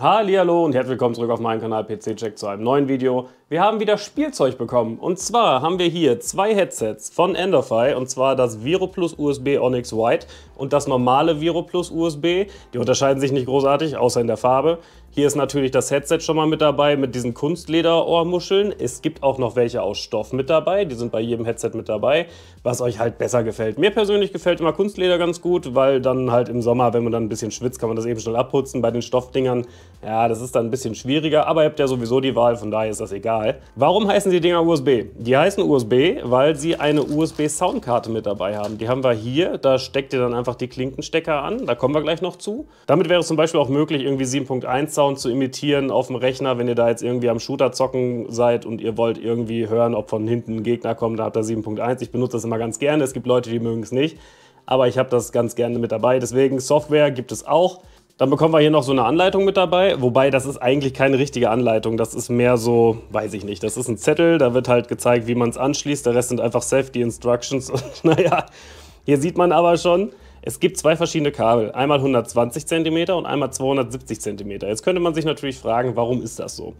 Hallo und herzlich willkommen zurück auf meinem Kanal PC Check zu einem neuen Video. Wir haben wieder Spielzeug bekommen und zwar haben wir hier zwei Headsets von Enderfy und zwar das ViroPlus USB Onyx White und das normale ViroPlus USB. Die unterscheiden sich nicht großartig, außer in der Farbe. Hier ist natürlich das Headset schon mal mit dabei mit diesen Kunstlederohrmuscheln. Es gibt auch noch welche aus Stoff mit dabei. Die sind bei jedem Headset mit dabei, was euch halt besser gefällt. Mir persönlich gefällt immer Kunstleder ganz gut, weil dann halt im Sommer, wenn man dann ein bisschen schwitzt, kann man das eben schnell abputzen. Bei den Stoffdingern, ja, das ist dann ein bisschen schwieriger, aber ihr habt ja sowieso die Wahl, von daher ist das egal. Warum heißen die Dinger USB? Die heißen USB, weil sie eine USB-Soundkarte mit dabei haben. Die haben wir hier, da steckt ihr dann einfach die Klinkenstecker an, da kommen wir gleich noch zu. Damit wäre es zum Beispiel auch möglich, irgendwie 7.1 Sound Sound zu imitieren auf dem Rechner, wenn ihr da jetzt irgendwie am Shooter zocken seid und ihr wollt irgendwie hören, ob von hinten ein Gegner kommt, da habt ihr 7.1. Ich benutze das immer ganz gerne. Es gibt Leute, die mögen es nicht, aber ich habe das ganz gerne mit dabei. Deswegen Software gibt es auch. Dann bekommen wir hier noch so eine Anleitung mit dabei, wobei das ist eigentlich keine richtige Anleitung, das ist mehr so, weiß ich nicht, das ist ein Zettel, da wird halt gezeigt, wie man es anschließt, der Rest sind einfach Safety Instructions und naja, hier sieht man aber schon, es gibt zwei verschiedene Kabel, einmal 120 cm und einmal 270 cm. Jetzt könnte man sich natürlich fragen, warum ist das so?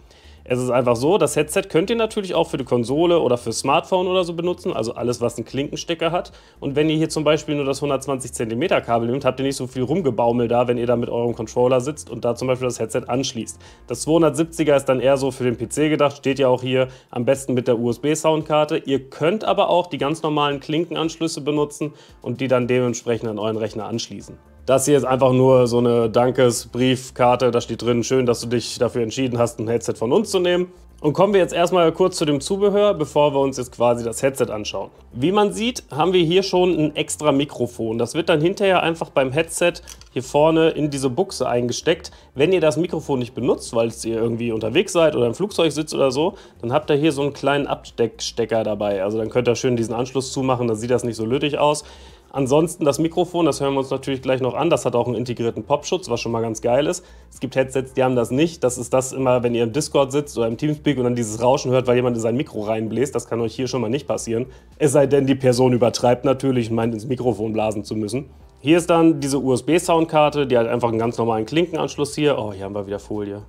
Es ist einfach so, das Headset könnt ihr natürlich auch für die Konsole oder für Smartphone oder so benutzen, also alles, was einen Klinkenstecker hat. Und wenn ihr hier zum Beispiel nur das 120 cm Kabel nehmt, habt ihr nicht so viel rumgebaumelt da, wenn ihr da mit eurem Controller sitzt und da zum Beispiel das Headset anschließt. Das 270er ist dann eher so für den PC gedacht, steht ja auch hier am besten mit der USB-Soundkarte. Ihr könnt aber auch die ganz normalen Klinkenanschlüsse benutzen und die dann dementsprechend an euren Rechner anschließen. Das hier ist einfach nur so eine Dankesbriefkarte. Da steht drin, schön, dass du dich dafür entschieden hast, ein Headset von uns zu nehmen. Und kommen wir jetzt erstmal kurz zu dem Zubehör, bevor wir uns jetzt quasi das Headset anschauen. Wie man sieht, haben wir hier schon ein extra Mikrofon. Das wird dann hinterher einfach beim Headset hier vorne in diese Buchse eingesteckt. Wenn ihr das Mikrofon nicht benutzt, weil ihr irgendwie unterwegs seid oder im Flugzeug sitzt oder so, dann habt ihr hier so einen kleinen Absteckstecker dabei. Also dann könnt ihr schön diesen Anschluss zumachen, dann sieht das nicht so lötig aus. Ansonsten das Mikrofon, das hören wir uns natürlich gleich noch an. Das hat auch einen integrierten Popschutz, was schon mal ganz geil ist. Es gibt Headsets, die haben das nicht. Das ist das immer, wenn ihr im Discord sitzt oder im Teamspeak und dann dieses Rauschen hört, weil jemand in sein Mikro reinbläst. Das kann euch hier schon mal nicht passieren. Es sei denn, die Person übertreibt natürlich und meint, ins Mikrofon blasen zu müssen. Hier ist dann diese USB-Soundkarte, die hat einfach einen ganz normalen Klinkenanschluss hier. Oh, hier haben wir wieder Folie.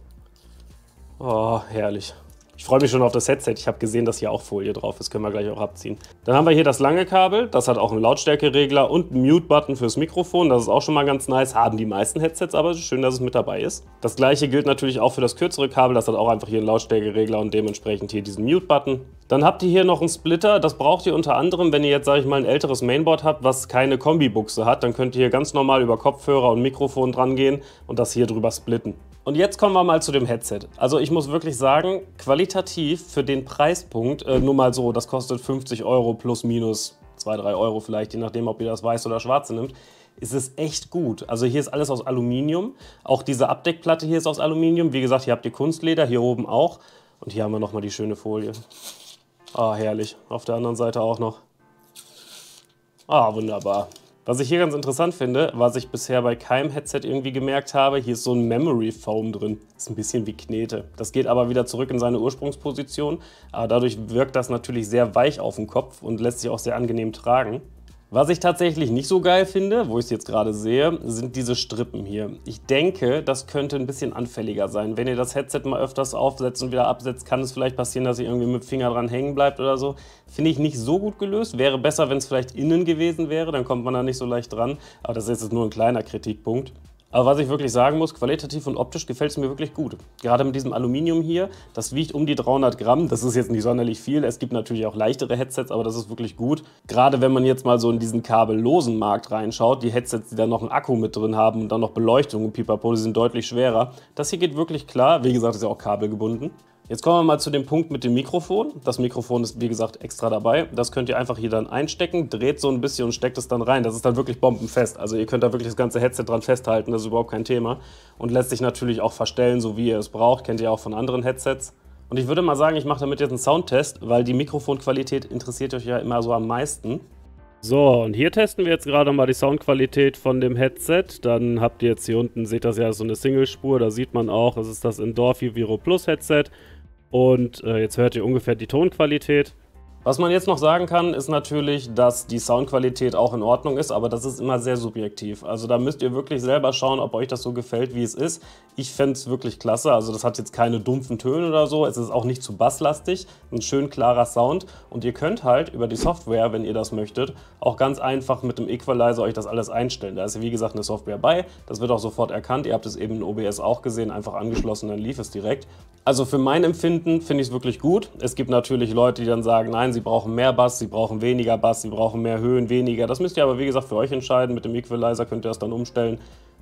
Oh, herrlich. Ich freue mich schon auf das Headset. Ich habe gesehen, dass hier auch Folie drauf ist. Können wir gleich auch abziehen. Dann haben wir hier das lange Kabel. Das hat auch einen Lautstärkeregler und einen Mute-Button fürs Mikrofon. Das ist auch schon mal ganz nice. Haben die meisten Headsets, aber schön, dass es mit dabei ist. Das gleiche gilt natürlich auch für das kürzere Kabel. Das hat auch einfach hier einen Lautstärkeregler und dementsprechend hier diesen Mute-Button. Dann habt ihr hier noch einen Splitter. Das braucht ihr unter anderem, wenn ihr jetzt, sage ich mal, ein älteres Mainboard habt, was keine Kombibuchse hat. Dann könnt ihr hier ganz normal über Kopfhörer und Mikrofon dran gehen und das hier drüber splitten. Und jetzt kommen wir mal zu dem Headset. Also ich muss wirklich sagen, qualitativ für den Preispunkt, äh, nur mal so, das kostet 50 Euro plus minus 2, 3 Euro vielleicht, je nachdem, ob ihr das weiße oder schwarze nimmt, ist es echt gut. Also hier ist alles aus Aluminium. Auch diese Abdeckplatte hier ist aus Aluminium. Wie gesagt, hier habt ihr Kunstleder, hier oben auch. Und hier haben wir nochmal die schöne Folie. Ah, herrlich. Auf der anderen Seite auch noch. Ah, wunderbar. Was ich hier ganz interessant finde, was ich bisher bei keinem Headset irgendwie gemerkt habe, hier ist so ein Memory Foam drin. Ist ein bisschen wie Knete. Das geht aber wieder zurück in seine Ursprungsposition, aber dadurch wirkt das natürlich sehr weich auf dem Kopf und lässt sich auch sehr angenehm tragen. Was ich tatsächlich nicht so geil finde, wo ich es jetzt gerade sehe, sind diese Strippen hier. Ich denke, das könnte ein bisschen anfälliger sein. Wenn ihr das Headset mal öfters aufsetzt und wieder absetzt, kann es vielleicht passieren, dass ihr irgendwie mit dem Finger dran hängen bleibt oder so. Finde ich nicht so gut gelöst. Wäre besser, wenn es vielleicht innen gewesen wäre, dann kommt man da nicht so leicht dran. Aber das ist jetzt nur ein kleiner Kritikpunkt. Aber was ich wirklich sagen muss, qualitativ und optisch gefällt es mir wirklich gut. Gerade mit diesem Aluminium hier, das wiegt um die 300 Gramm. Das ist jetzt nicht sonderlich viel. Es gibt natürlich auch leichtere Headsets, aber das ist wirklich gut. Gerade wenn man jetzt mal so in diesen kabellosen Markt reinschaut, die Headsets, die da noch einen Akku mit drin haben und dann noch Beleuchtung und Pipapo, die sind deutlich schwerer. Das hier geht wirklich klar. Wie gesagt, ist ja auch kabelgebunden. Jetzt kommen wir mal zu dem Punkt mit dem Mikrofon. Das Mikrofon ist, wie gesagt, extra dabei. Das könnt ihr einfach hier dann einstecken, dreht so ein bisschen und steckt es dann rein. Das ist dann wirklich bombenfest. Also ihr könnt da wirklich das ganze Headset dran festhalten, das ist überhaupt kein Thema. Und lässt sich natürlich auch verstellen, so wie ihr es braucht. Kennt ihr auch von anderen Headsets. Und ich würde mal sagen, ich mache damit jetzt einen Soundtest, weil die Mikrofonqualität interessiert euch ja immer so am meisten. So, und hier testen wir jetzt gerade mal die Soundqualität von dem Headset. Dann habt ihr jetzt hier unten, seht das ja, so eine Singlespur. Da sieht man auch, es ist das Endorphi Viro Plus Headset. Und äh, jetzt hört ihr ungefähr die Tonqualität. Was man jetzt noch sagen kann, ist natürlich, dass die Soundqualität auch in Ordnung ist, aber das ist immer sehr subjektiv. Also da müsst ihr wirklich selber schauen, ob euch das so gefällt, wie es ist. Ich fände es wirklich klasse. Also das hat jetzt keine dumpfen Töne oder so. Es ist auch nicht zu basslastig. Ein schön klarer Sound. Und ihr könnt halt über die Software, wenn ihr das möchtet, auch ganz einfach mit dem Equalizer euch das alles einstellen. Da ist wie gesagt eine Software bei. Das wird auch sofort erkannt. Ihr habt es eben in OBS auch gesehen. Einfach angeschlossen, dann lief es direkt. Also für mein Empfinden finde ich es wirklich gut. Es gibt natürlich Leute, die dann sagen, nein, sie sie brauchen mehr Bass, sie brauchen weniger Bass, sie brauchen mehr Höhen, weniger. Das müsst ihr aber wie gesagt für euch entscheiden. Mit dem Equalizer könnt ihr das dann umstellen.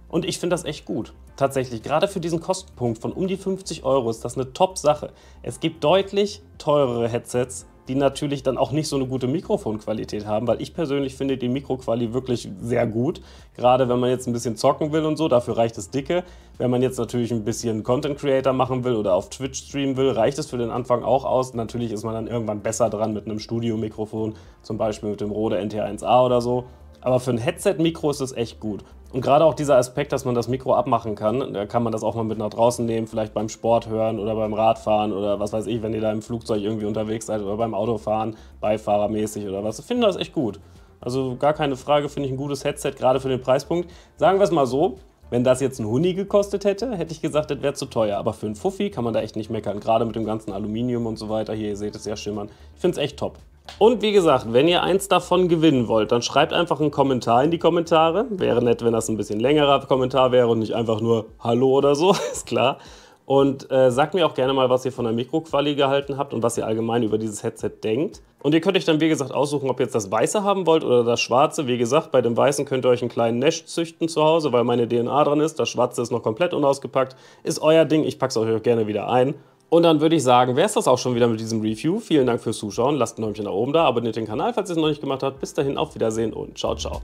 Und ich finde das echt gut. Tatsächlich, gerade für diesen Kostenpunkt von um die 50 Euro ist das eine Top-Sache. Es gibt deutlich teurere Headsets, die natürlich dann auch nicht so eine gute Mikrofonqualität haben, weil ich persönlich finde die Mikroquali wirklich sehr gut. Gerade wenn man jetzt ein bisschen zocken will und so, dafür reicht es dicke. Wenn man jetzt natürlich ein bisschen Content Creator machen will oder auf Twitch streamen will, reicht es für den Anfang auch aus. Natürlich ist man dann irgendwann besser dran mit einem Studio-Mikrofon, zum Beispiel mit dem Rode NT1A oder so. Aber für ein Headset-Mikro ist es echt gut. Und gerade auch dieser Aspekt, dass man das Mikro abmachen kann, da kann man das auch mal mit nach draußen nehmen, vielleicht beim Sport hören oder beim Radfahren oder was weiß ich, wenn ihr da im Flugzeug irgendwie unterwegs seid oder beim Autofahren, beifahrermäßig oder was. Ich finde das echt gut. Also gar keine Frage, finde ich ein gutes Headset, gerade für den Preispunkt. Sagen wir es mal so, wenn das jetzt ein Huni gekostet hätte, hätte ich gesagt, das wäre zu teuer. Aber für einen Fuffi kann man da echt nicht meckern, gerade mit dem ganzen Aluminium und so weiter. Hier, ihr seht es ja schimmern. Ich finde es echt top. Und wie gesagt, wenn ihr eins davon gewinnen wollt, dann schreibt einfach einen Kommentar in die Kommentare. Wäre nett, wenn das ein bisschen längerer Kommentar wäre und nicht einfach nur Hallo oder so, ist klar. Und äh, sagt mir auch gerne mal, was ihr von der Mikroquali gehalten habt und was ihr allgemein über dieses Headset denkt. Und ihr könnt euch dann, wie gesagt, aussuchen, ob ihr jetzt das Weiße haben wollt oder das Schwarze. Wie gesagt, bei dem Weißen könnt ihr euch einen kleinen Nash züchten zu Hause, weil meine DNA dran ist. Das Schwarze ist noch komplett unausgepackt. Ist euer Ding. Ich packe es euch auch gerne wieder ein. Und dann würde ich sagen, wäre es das auch schon wieder mit diesem Review. Vielen Dank fürs Zuschauen. Lasst ein Däumchen nach oben da, abonniert den Kanal, falls ihr es noch nicht gemacht habt. Bis dahin, auf Wiedersehen und ciao, ciao.